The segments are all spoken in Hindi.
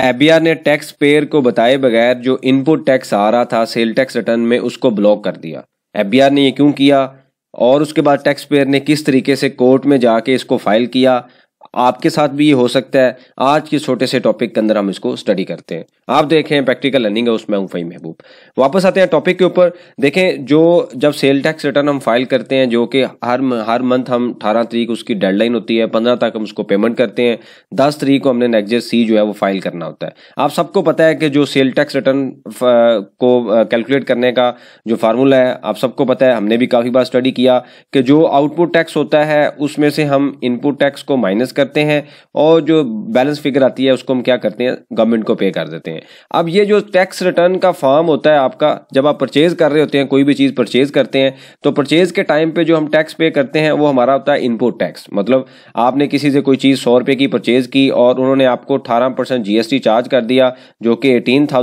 एबिया ने टैक्स पेयर को बताए बगैर जो इनपुट टैक्स आ रहा था सेल टैक्स रिटर्न में उसको ब्लॉक कर दिया एबिया ने ये क्यों किया और उसके बाद टैक्स पेयर ने किस तरीके से कोर्ट में जाके इसको फाइल किया आपके साथ भी ये हो सकता है आज के छोटे से टॉपिक के अंदर हम इसको स्टडी करते हैं आप देखें प्रैक्टिकल लर्निंग है उसमें फई महबूब वापस आते हैं टॉपिक के ऊपर देखें जो जब सेल टैक्स रिटर्न हम फाइल करते हैं जो कि हर हर मंथ हम अठारह तरीक उसकी डेडलाइन होती है पंद्रह तक हम उसको पेमेंट करते हैं दस तरीक को हमने नेक्स्ट सी जो है वो फाइल करना होता है आप सबको पता है कि जो सेल टैक्स रिटर्न को कैलकुलेट करने का जो फार्मूला है आप सबको पता है हमने भी काफ़ी बार स्टडी किया कि जो आउटपुट टैक्स होता है उसमें से हम इनपुट टैक्स को माइनस कर करते हैं और जो बैलेंस फिगर आती है उसको हम क्या करते हैं गवर्नमेंट को पे कर देते हैं अब ये जो टैक्स रिटर्न का फॉर्म होता है आपका जब आप परचेज कर रहे होते हैं कोई भी चीज़ परचेज करते हैं तो परचेज के टाइम पे जो हम टैक्स पे करते हैं वो हमारा होता है इनपुट टैक्स मतलब आपने किसी से कोई चीज़ सौ रुपये की परचेज की और उन्होंने आपको अठारह परसेंट चार्ज कर दिया जो कि एटीन था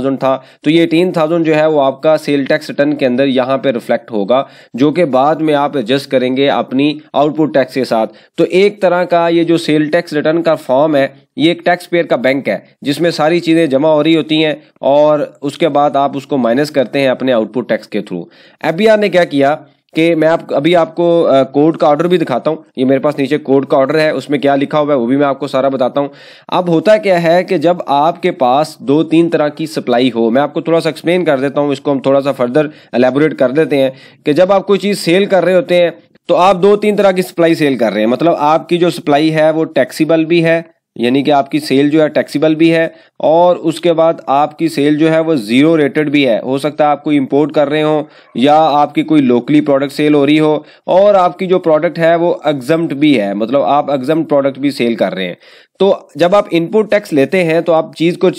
तो ये एटीन जो है वो आपका सेल टैक्स रिटर्न के अंदर यहाँ पर रिफ्लेक्ट होगा जो कि बाद में आप एडजस्ट करेंगे अपनी आउटपुट टैक्स के साथ तो एक तरह का ये जो सेल टैक्स रिटर्न का फॉर्म है ये एक टैक्स पेयर का बैंक है जिसमें सारी चीज़ें जमा हो रही होती हैं और उसके बाद आप उसको माइनस करते हैं अपने आउटपुट टैक्स के थ्रू एफ ने क्या किया कि मैं आप अभी आपको कोड का ऑर्डर भी दिखाता हूँ ये मेरे पास नीचे कोड का ऑर्डर है उसमें क्या लिखा हुआ है वो भी मैं आपको सारा बताता हूँ अब होता क्या है कि जब आपके पास दो तीन तरह की सप्लाई हो मैं आपको थोड़ा सा एक्सप्लेन कर देता हूँ इसको हम थोड़ा सा फर्दर एलेबोरेट कर देते हैं कि जब आप कोई चीज़ सेल कर रहे होते हैं तो आप दो तीन तरह की सप्लाई सेल कर रहे हैं मतलब आपकी जो सप्लाई है वो टैक्सीबल भी है यानी कि आपकी सेल जो है टैक्सीबल भी है और उसके बाद आपकी सेल जो है वो ज़ीरो रेटेड भी है हो सकता है आप कोई इंपोर्ट कर रहे हो या आपकी कोई लोकली प्रोडक्ट सेल हो रही हो और आपकी जो प्रोडक्ट है वो एग्जम्प्ट भी है मतलब आप एग्जम्प्ट प्रोडक्ट भी सेल कर रहे हैं तो जब आप इनपुट टैक्स लेते हैं तो आप चीज़ को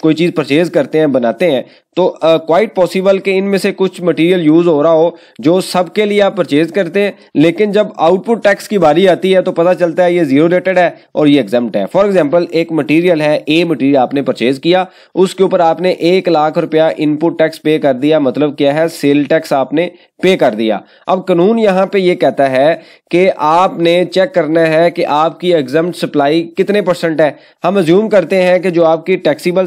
कोई चीज़ परचेज करते हैं बनाते हैं तो क्वाइट पॉसिबल कि इनमें से कुछ मटेरियल यूज़ हो रहा हो जो सबके लिए आप परचेज करते हैं लेकिन जब आउटपुट टैक्स की बारी आती है तो पता चलता है ये जीरो रेटेड है और ये एग्जाम्ट है फॉर एग्जाम्पल एक मटीरियल है ए मटीरियल आपने परचेज किया उसके ऊपर आपने एक लाख रुपया इनपुट टैक्स पे कर दिया मतलब क्या है सेल टैक्स आपने पे कर दिया अब कानून यहां पर यह कहता है कि आपने चेक करना है कि आपकी एग्जाम सप्लाई कितने परसेंट है हम ज्यूम करते हैं कि जो आपकी टैक्सीबल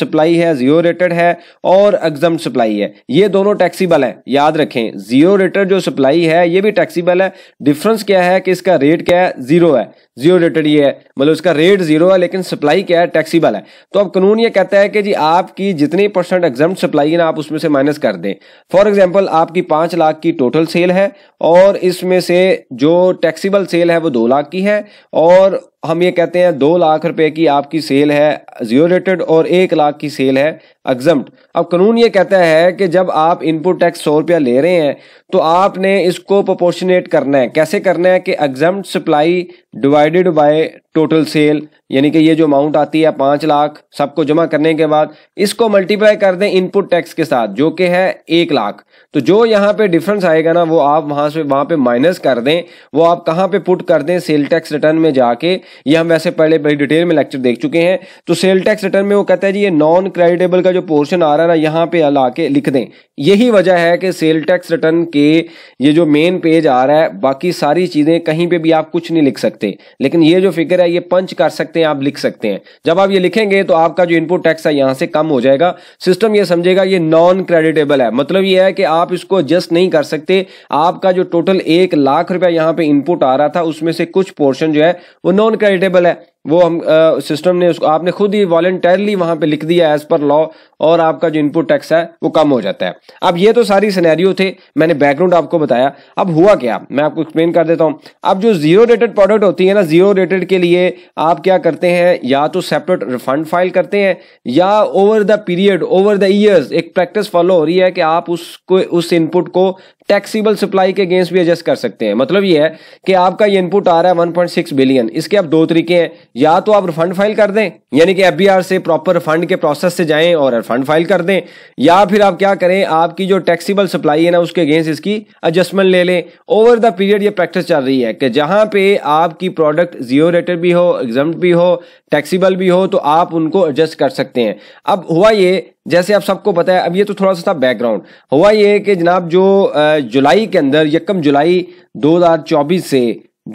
सप्लाई है जियो रेटेड है और एग्जम सप्लाई है ये दोनों टैक्सीबल है याद रखें जियो रेटेड जो सप्लाई है ये भी टैक्सीबल है डिफरेंस क्या है कि इसका रेट क्या है जीरो है जियो रेटेड ये है मतलब इसका रेट जीरो है लेकिन सप्लाई क्या है टैक्सीबल है तो अब कानून ये कहता है कि जी आपकी जितनी परसेंट एग्जाम सप्लाई है ना आप उसमें से माइनस कर दें फॉर एग्जाम्पल आपकी पांच लाख की टोटल सेल है और इसमें से जो टैक्सीबल सेल है वो दो लाख की है और हम ये कहते हैं दो लाख रुपए की आपकी सेल है जीरो रेटेड और एक लाख की सेल है एग्जाम अब कानून ये कहता है कि जब आप इनपुट टैक्स सौ रुपया ले रहे हैं तो आपने इसको प्रोपोर्शनेट करना है कैसे करना है कि exempt supply divided by total sale यानी कि ये जो अमाउंट आती है पांच लाख सबको जमा करने के बाद इसको मल्टीप्लाई कर दें इनपुट टैक्स के साथ जो कि है एक लाख तो जो यहाँ पे डिफरेंस आएगा ना वो आप वहां से वहां पे माइनस कर दें वो आप कहाँ पे पुट कर दें सेल टैक्स रिटर्न में जाके ये हम वैसे पहले बड़ी डिटेल में लेक्चर देख चुके हैं तो सेल टैक्स रिटर्न में वो कहता है जी ये नॉन क्रेडिटेबल का जो पोर्शन आ रहा है ना यहाँ पे ला के लिख दें यही वजह है कि सेल टैक्स रिटर्न के ये जो मेन पेज आ रहा है बाकी सारी चीज़ें कहीं पे भी आप कुछ नहीं लिख सकते लेकिन ये जो फिगर है ये पंच कर सकते हैं आप लिख सकते हैं जब आप ये लिखेंगे तो आपका जो इनपुट टैक्स है यहाँ से कम हो जाएगा सिस्टम ये समझेगा ये नॉन क्रेडिटेबल है मतलब ये है कि आप इसको एडजस्ट नहीं कर सकते आपका जो टोटल एक लाख रुपया यहाँ पे इनपुट आ रहा था उसमें से कुछ पोर्शन जो है वो नॉन क्रेडिटेबल है वो हम सिस्टम ने उसको आपने खुद ही वॉलेंटरली वहां पे लिख दिया एज पर लॉ और आपका जो इनपुट टैक्स है वो कम हो जाता है अब ये तो सारी सिनेरियो थे मैंने बैकग्राउंड आपको बताया अब हुआ क्या मैं आपको एक्सप्लेन कर देता हूँ अब जो जीरो रेटेड प्रोडक्ट होती है ना जीरो रेटेड के लिए आप क्या करते हैं या तो सेपरेट रिफंड फाइल करते हैं या over the period over the years एक प्रैक्टिस फॉलो हो रही है कि आप उसको उस इनपुट को टैक्सीबल सप्लाई के अगेंस्ट भी एडजस्ट कर सकते हैं मतलब ये है कि आपका ये इनपुट आ रहा है 1.6 बिलियन इसके अब दो तरीके हैं या तो आप रिफंड फाइल कर दें यानी कि एफ से प्रॉपर रिफंड के प्रोसेस से जाएं और रिफंड फाइल कर दें या फिर आप क्या करें आपकी जो टैक्सीबल सप्लाई है ना उसके अगेंस्ट इसकी एडजस्टमेंट ले लें ओवर द पीरियड ये प्रैक्टिस चल रही है कि जहां पे आपकी प्रोडक्ट जियो रेटेड भी हो एग्जाम भी हो टैक्सीबल भी हो तो आप उनको एडजस्ट कर सकते हैं अब हुआ ये जैसे आप सबको पता है अब ये तो थोड़ा सा था बैकग्राउंड हुआ ये कि जनाब जो जुलाई के अंदर यकम जुलाई 2024 से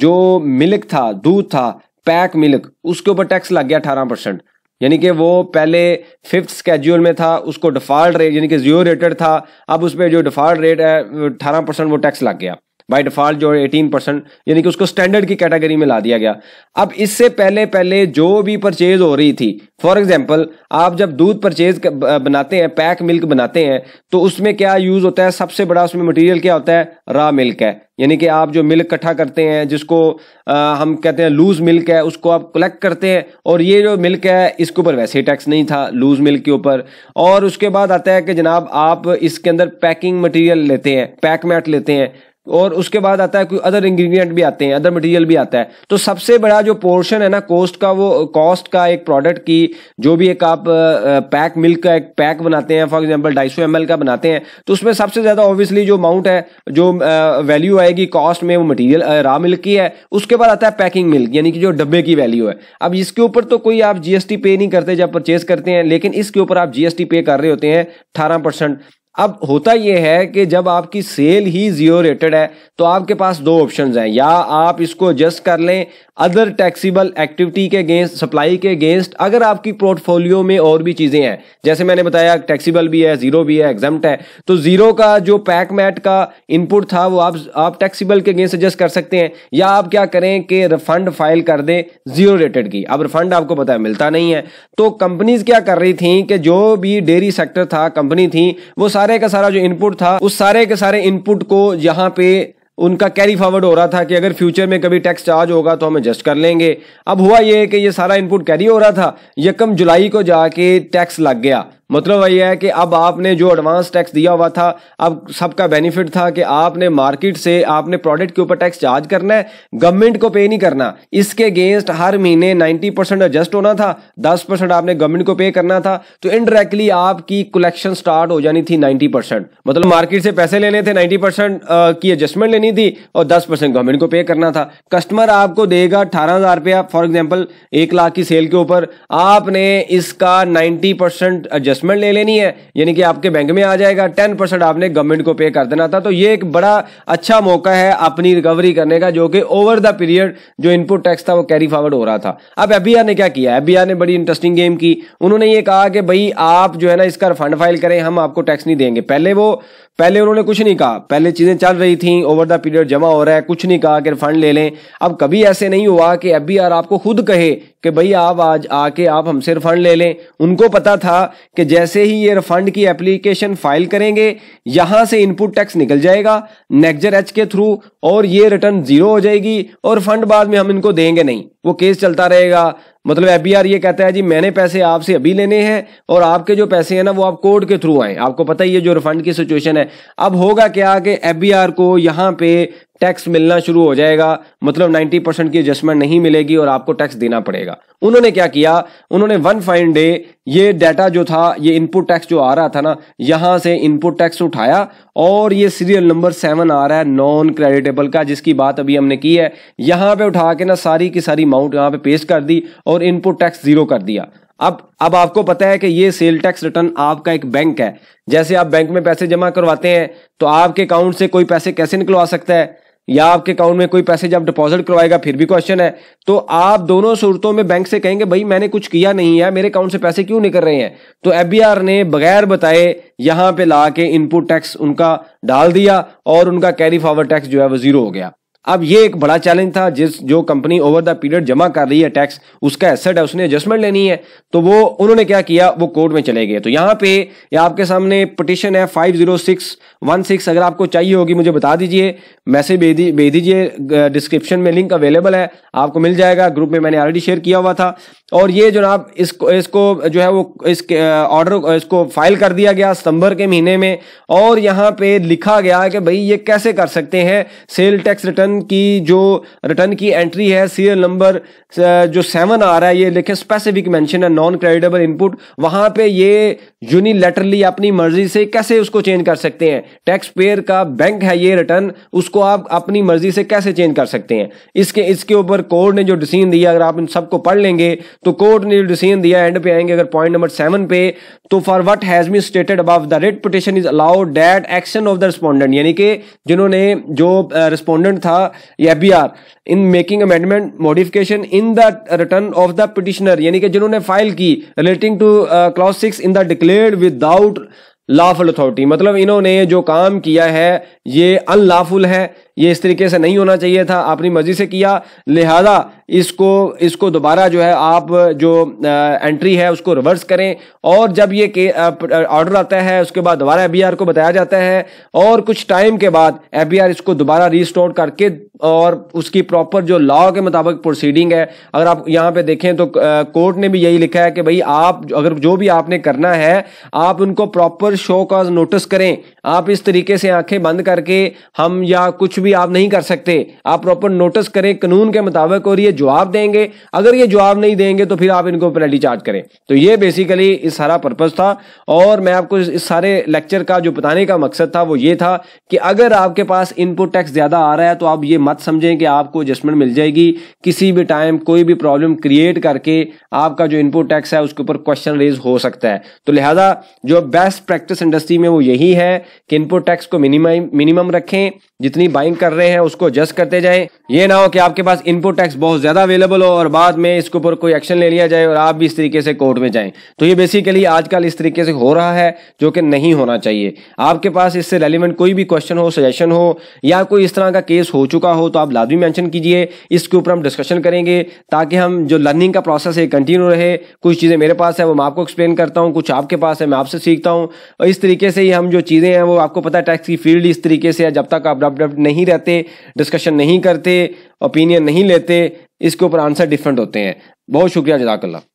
जो मिल्क था दूध था पैक मिल्क उसके ऊपर टैक्स लग गया अठारह परसेंट यानी कि वो पहले फिफ्थ स्केड्यूल में था उसको डिफॉल्ट रेट यानी कि जीरो रेटेड था अब उस पर जो डिफॉल्ट रेट है अठारह परसेंट वो टैक्स लग गया बाय डिफॉल्ट जो 18 परसेंट यानी कि उसको स्टैंडर्ड की कैटेगरी में ला दिया गया अब इससे पहले पहले जो भी परचेज हो रही थी फॉर एग्जाम्पल आप जब दूध परचेज बनाते हैं पैक मिल्क बनाते हैं तो उसमें क्या यूज होता है सबसे बड़ा उसमें मटेरियल क्या होता है रा मिल्क है यानी कि आप जो मिल्क इकट्ठा करते हैं जिसको आ, हम कहते हैं लूज मिल्क है उसको आप कलेक्ट करते हैं और ये जो मिल्क है इसके ऊपर वैसे ही टैक्स नहीं था लूज मिल्क के ऊपर और उसके बाद आता है कि जनाब आप इसके अंदर पैकिंग मटेरियल लेते हैं पैक मैट लेते हैं और उसके बाद आता है कोई अदर इंग्रेडिएंट भी आते हैं अदर मटेरियल भी आता है तो सबसे बड़ा जो पोर्शन है ना कॉस्ट का वो कॉस्ट का एक प्रोडक्ट की जो भी एक आप पैक मिल्क का एक पैक बनाते हैं फॉर एग्जांपल 250 सौ का बनाते हैं तो उसमें सबसे ज़्यादा ऑब्वियसली जो अमाउंट है जो वैल्यू आएगी कॉस्ट में वो मटीरियल रा मिल्क की है उसके बाद आता है पैकिंग मिल्क यानी कि जो डब्बे की वैल्यू है अब इसके ऊपर तो कोई आप जीएसटी पे नहीं करते जब परचेज करते हैं लेकिन इसके ऊपर आप जीएसटी पे कर रहे होते हैं अठारह अब होता यह है कि जब आपकी सेल ही जीरो रेटेड है तो आपके पास दो ऑप्शन हैं या आप इसको एडजस्ट कर लें अदर टैक्सीबल एक्टिविटी के अगेंस्ट सप्लाई के अगेंस्ट अगर आपकी पोर्टफोलियो में और भी चीज़ें हैं जैसे मैंने बताया टैक्सीबल भी है जीरो भी है एग्जाम्ट है तो जीरो का जो पैक मैट का इनपुट था वो आप आप टैक्सीबल के अगेंस्ट एडजस्ट कर सकते हैं या आप क्या करें कि रिफंड फाइल कर दें जीरो रेटेड की अब रिफंड आपको पता है मिलता नहीं है तो कंपनीज क्या कर रही थी कि जो भी डेयरी सेक्टर था कंपनी थी वो सारे का सारा जो इनपुट था उस सारे के सारे इनपुट को यहाँ पे उनका कैरी फॉरवर्ड हो रहा था कि अगर फ्यूचर में कभी टैक्स चार्ज होगा तो हम एडजस्ट कर लेंगे अब हुआ ये कि ये सारा इनपुट कैरी हो रहा था यकम जुलाई को जाके टैक्स लग गया मतलब वही है कि अब आपने जो एडवांस टैक्स दिया हुआ था अब सबका बेनिफिट था कि आपने मार्केट से आपने प्रोडक्ट के ऊपर टैक्स चार्ज करना है गवर्नमेंट को पे नहीं करना इसके अगेंस्ट हर महीने 90 परसेंट एडजस्ट होना था 10 परसेंट आपने गवर्नमेंट को पे करना था तो इनडायरेक्टली आपकी कलेक्शन स्टार्ट हो जानी थी नाइन्टी परसेंट मतलब मार्केट से पैसे लेने थे नाइन्टी परसेंट की एडजस्टमेंट लेनी थी और दस परसेंट गवर्नमेंट को पे करना था कस्टमर आपको देगा अठारह हजार रुपया फॉर एग्जाम्पल एक लाख की सेल के ऊपर आपने इसका नाइन्टी परसेंट एडजस्टमेंट ले लेनी है यानी कि आपके बैंक में आ जाएगा टेन परसेंट आपने गवर्नमेंट को पे कर देना था तो ये एक बड़ा अच्छा मौका है अपनी रिकवरी करने का जो कि ओवर द पीरियड जो इनपुट टैक्स था वो कैरी फॉरवर्ड हो रहा था अब एफ ने क्या किया एफ ने बड़ी इंटरेस्टिंग गेम की उन्होंने ये कहा कि भाई आप जो है ना इसका रिफंड फाइल करें हम आपको टैक्स नहीं देंगे पहले वो पहले उन्होंने कुछ नहीं कहा पहले चीजें चल रही थी ओवर द पीरियड जमा हो रहा है कुछ नहीं कहा कि रिफंड ले लें अब कभी ऐसे नहीं हुआ कि एफ आपको खुद कहे कि भाई आप आज आके आप हमसे रिफंड ले लें उनको पता था कि जैसे ही ये रिफंड की एप्लीकेशन फाइल करेंगे यहां से इनपुट टैक्स निकल जाएगा नेक्जर एच के थ्रू और ये रिटर्न जीरो हो जाएगी और फंड बाद में हम इनको देंगे नहीं वो केस चलता रहेगा मतलब एफ ये कहता है जी मैंने पैसे आपसे अभी लेने हैं और आपके जो पैसे हैं ना वो आप कोर्ट के थ्रू आए आपको पता ही है जो रिफंड की सिचुएशन है अब होगा क्या कि एफ को यहाँ पे टैक्स मिलना शुरू हो जाएगा मतलब 90 परसेंट की एडजस्टमेंट नहीं मिलेगी और आपको टैक्स देना पड़ेगा उन्होंने क्या किया उन्होंने वन फाइन डे ये डाटा जो था ये इनपुट टैक्स जो आ रहा था ना यहां से इनपुट टैक्स उठाया और ये सीरियल नंबर सेवन आ रहा है नॉन क्रेडिटेबल का जिसकी बात अभी हमने की है यहां पर उठा के ना सारी की सारी अमाउंट यहां पे पेश कर दी और इनपुट टैक्स जीरो कर दिया अब अब आपको पता है कि ये सेल टैक्स रिटर्न आपका एक बैंक है जैसे आप बैंक में पैसे जमा करवाते हैं तो आपके अकाउंट से कोई पैसे कैसे निकलवा सकता है या आपके अकाउंट में कोई पैसे जब डिपॉजिट करवाएगा फिर भी क्वेश्चन है तो आप दोनों सूरतों में बैंक से कहेंगे भाई मैंने कुछ किया नहीं है मेरे अकाउंट से पैसे क्यों निकल रहे हैं तो एफ ने बगैर बताए यहां पे ला के इनपुट टैक्स उनका डाल दिया और उनका कैरी फॉरवर्ड टैक्स जो है वो जीरो हो गया अब ये एक बड़ा चैलेंज था जिस जो कंपनी ओवर द पीरियड जमा कर रही है टैक्स उसका एसेट है उसने एडजस्टमेंट लेनी है तो वो उन्होंने क्या किया वो कोर्ट में चले गए तो यहाँ पे ये आपके सामने पटिशन है five zero six one six अगर आपको चाहिए होगी मुझे बता दीजिए मैसेज भेज दीजिए डिस्क्रिप्शन में लिंक अवेलेबल है आपको मिल जाएगा ग्रुप में मैंने ऑलरेडी शेयर किया हुआ था और ये जनाब इसको इसको जो है वो इस ऑर्डर इसको फाइल कर दिया गया सितंबर के महीने में और यहाँ पे लिखा गया कि भाई ये कैसे कर सकते हैं सेल टैक्स रिटर्न रिटर्न की जो रिटर्न की एंट्री है सीरियल नंबर uh, जो सेवन आ रहा है ये लिखे स्पेसिफिक मेंशन है नॉन क्रेडिटेबल इनपुट वहां पे ये यूनिलेटरली अपनी मर्जी से कैसे उसको चेंज कर सकते हैं टैक्स पेयर का बैंक है ये रिटर्न उसको आप अपनी मर्जी से कैसे चेंज कर सकते हैं इसके इसके ऊपर कोर्ट ने जो डिसीजन दिया अगर आप इन सबको पढ़ लेंगे तो कोर्ट ने जो डिसीजन दिया एंड पे आएंगे अगर पॉइंट नंबर सेवन पे तो for what has been stated about the rate apportionment is allowed that action of the respondent यानी कि जिन्होंने जो रिस्पॉन्डेंट uh, था FBR in making amendment modification in the return of the petitioner यानी कि जिन्होंने फाइल की relating to clause six in the declare without lawful authority मतलब इन्होंने जो काम किया है ये अनलॉफुल है ये इस तरीके से नहीं होना चाहिए था अपनी मर्जी से किया लिहाजा इसको इसको दोबारा जो है आप जो एंट्री है उसको रिवर्स करें और जब ये ऑर्डर आता है उसके बाद दोबारा एफ को बताया जाता है और कुछ टाइम के बाद एफ इसको दोबारा रिस्टोर करके और उसकी प्रॉपर जो लॉ के मुताबिक प्रोसीडिंग है अगर आप यहाँ पे देखें तो कोर्ट ने भी यही लिखा है कि भाई आप अगर जो भी आपने करना है आप उनको प्रॉपर शो का नोटिस करें आप इस तरीके से आंखें बंद करके हम या कुछ भी आप नहीं कर सकते आप प्रॉपर नोटिस करें कानून के मुताबिक और ये जवाब देंगे अगर ये जवाब नहीं देंगे तो फिर आप इनको पेनल्टी चार्ज करें तो ये बेसिकली इस सारा पर्पज़ था और मैं आपको इस सारे लेक्चर का जो बताने का मकसद था वो ये था कि अगर आपके पास इनपुट टैक्स ज़्यादा आ रहा है तो आप ये मत समझें कि आपको एडजस्टमेंट मिल जाएगी किसी भी टाइम कोई भी प्रॉब्लम क्रिएट करके आपका जो इनपुट टैक्स है उसके ऊपर क्वेश्चन रेज हो सकता है तो लिहाजा जो बेस्ट प्रैक्टिस इंडस्ट्री में वो यही है कि इनपुट टैक्स को मिनिमम मिनिमम रखें जितनी बाइंग एक्सपेरिमेंट कर रहे हैं उसको जस्ट करते जाए ये ना हो कि आपके पास इनपुट टैक्स बहुत ज़्यादा अवेलेबल हो और बाद में इसके ऊपर कोई एक्शन ले लिया जाए और आप भी इस तरीके से कोर्ट में जाए तो ये बेसिकली आजकल इस तरीके से हो रहा है जो कि नहीं होना चाहिए आपके पास इससे रेलिवेंट कोई भी क्वेश्चन हो सजेशन हो या कोई इस तरह का केस हो चुका हो तो आप लाजमी मैंशन कीजिए इसके ऊपर हम डिस्कशन करेंगे ताकि हम जो लर्निंग का प्रोसेस है कंटिन्यू रहे कुछ चीज़ें मेरे पास है वो मैं आपको एक्सप्लेन करता हूँ कुछ आपके पास है मैं आपसे सीखता हूँ और इस तरीके से ही हम जो चीज़ें हैं वो आपको पता है टैक्स की फील्ड इस तरीके से है जब तक आप डब नहीं नहीं रहते डिस्कशन नहीं करते ओपिनियन नहीं लेते इसके ऊपर आंसर डिफरेंट होते हैं बहुत शुक्रिया जजाकल्ला